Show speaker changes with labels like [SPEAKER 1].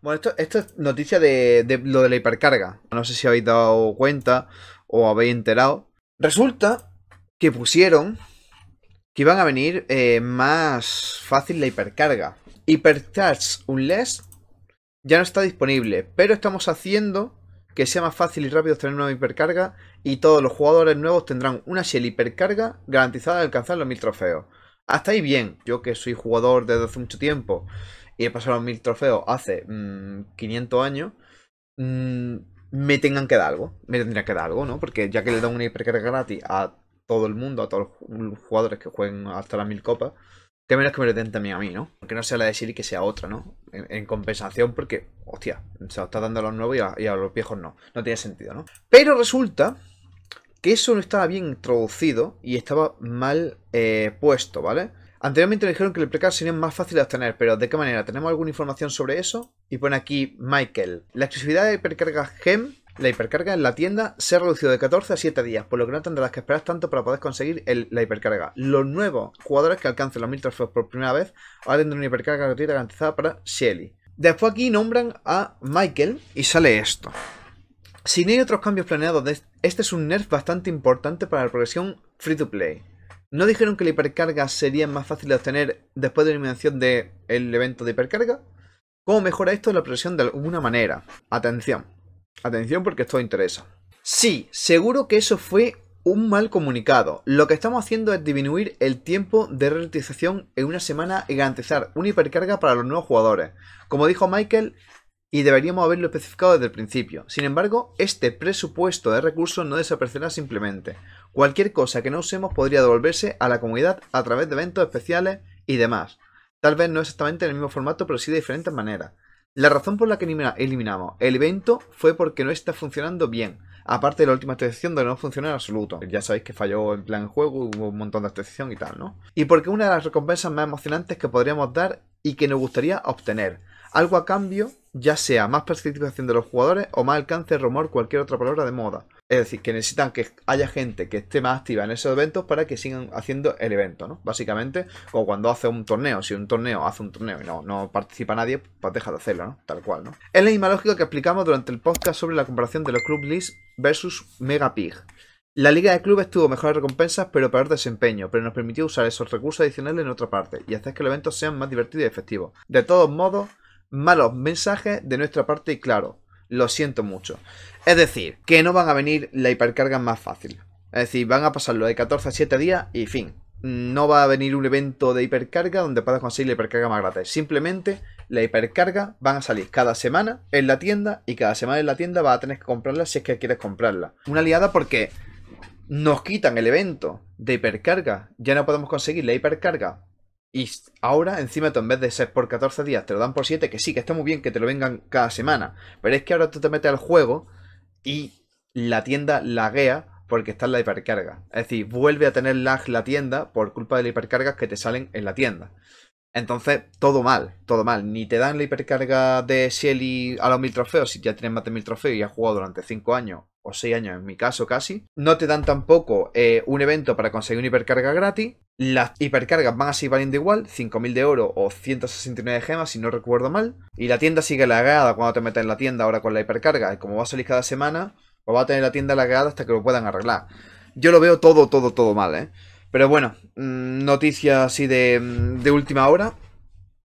[SPEAKER 1] Bueno, esto, es noticia de, lo de la hipercarga. No sé si habéis dado cuenta o habéis enterado. Resulta que pusieron que iban a venir eh, más fácil la hipercarga. Hypercharge Unless ya no está disponible, pero estamos haciendo que sea más fácil y rápido tener una hipercarga y todos los jugadores nuevos tendrán una shell hipercarga garantizada de alcanzar los 1000 trofeos. Hasta ahí bien, yo que soy jugador desde hace mucho tiempo y he pasado los mil trofeos hace 500 mm, años, mm, me tengan que dar algo. Me tendría que dar algo, ¿no? Porque ya que le dan una hipercarga gratis a todo el mundo, a todos los jugadores que jueguen hasta las mil copas, que menos que me lo den también a mí, ¿no? porque no sea la de Siri que sea otra, ¿no? En, compensación, porque, hostia, se lo está dando a los nuevos y a, los viejos no. No tiene sentido, ¿no? Pero resulta que eso no estaba bien introducido y estaba mal eh, puesto, ¿vale? Anteriormente me dijeron que el precar sería más fácil de obtener, pero ¿de qué manera? ¿Tenemos alguna información sobre eso? Y pone aquí Michael. La exclusividad de hipercarga GEM, la hipercarga en la tienda, se ha reducido de 14 a 7 días, por lo que no tendrás que esperar tanto para poder conseguir la hipercarga. Los nuevos jugadores que alcancen los 1000 trofeos por primera vez ahora tendrán una hipercarga gratuita garantizada para Shelly. Después aquí nombran a Michael y sale esto. Sin no hay otros cambios planeados, este es un nerf bastante importante para la progresión free to play. ¿No dijeron que la hipercarga sería más fácil de obtener después de la eliminación del evento de hipercarga? ¿Cómo mejora esto la presión de alguna manera? Atención. Atención porque esto interesa. Sí, seguro que eso fue un mal comunicado. Lo que estamos haciendo es disminuir el tiempo de reutilización en una semana y garantizar una hipercarga para los nuevos jugadores. Como dijo Michael, y deberíamos haberlo especificado desde el principio. Sin embargo, este presupuesto de recursos no desaparecerá simplemente. Cualquier cosa que no usemos podría devolverse a la comunidad a través de eventos especiales y demás. Tal vez no exactamente en el mismo formato, pero sí de diferentes maneras. La razón por la que eliminamos el evento fue porque no está funcionando bien. Aparte de la última actualización donde no funcionó en absoluto. Ya sabéis que falló el plan juego, hubo un montón de actualización y tal, ¿no? Y porque una de las recompensas más emocionantes que podríamos dar y que nos gustaría obtener algo a cambio, ya sea más participación de los jugadores o más alcance, rumor, cualquier otra palabra de moda. Es decir, que necesitan que haya gente que esté más activa en esos eventos para que sigan haciendo el evento, ¿no? Básicamente, o cuando hace un torneo, si un torneo hace un torneo y no, no participa nadie, pues deja de hacerlo, ¿no? Tal cual, ¿no? Es la misma lógica que explicamos durante el podcast sobre la comparación de los Club List versus Mega Pig. La liga de clubes tuvo mejores recompensas pero peor desempeño, pero nos permitió usar esos recursos adicionales en otra parte y hacer que los eventos sean más divertidos y efectivos. De todos modos, malos mensajes de nuestra parte y claro, lo siento mucho. Es decir, que no van a venir la hipercarga más fácil. Es decir, van a pasarlo de 14 a 7 días y fin. No va a venir un evento de hipercarga donde puedas conseguir la hipercarga más gratis. Simplemente la hipercarga van a salir cada semana en la tienda y cada semana en la tienda vas a tener que comprarla si es que quieres comprarla. Una liada porque nos quitan el evento de hipercarga. Ya no podemos conseguir la hipercarga y ahora, encima, tú en vez de ser por 14 días, te lo dan por 7, que sí, que está muy bien que te lo vengan cada semana. Pero es que ahora tú te metes al juego y la tienda laguea porque está en la hipercarga. Es decir, vuelve a tener lag la tienda por culpa de las hipercargas que te salen en la tienda. Entonces, todo mal, todo mal. Ni te dan la hipercarga de Shelly a los mil trofeos si ya tienes más de mil trofeos y has jugado durante 5 años o 6 años en mi caso casi. No te dan tampoco eh, un evento para conseguir una hipercarga gratis. Las hipercargas van a seguir valiendo igual, 5.000 de oro o 169 gemas, si no recuerdo mal. Y la tienda sigue lagada cuando te metes en la tienda ahora con la hipercarga. Y como va a salir cada semana, pues va a tener la tienda lagada hasta que lo puedan arreglar. Yo lo veo todo, todo, todo mal, ¿eh? Pero bueno, mm, Noticias así de, mm, de última hora.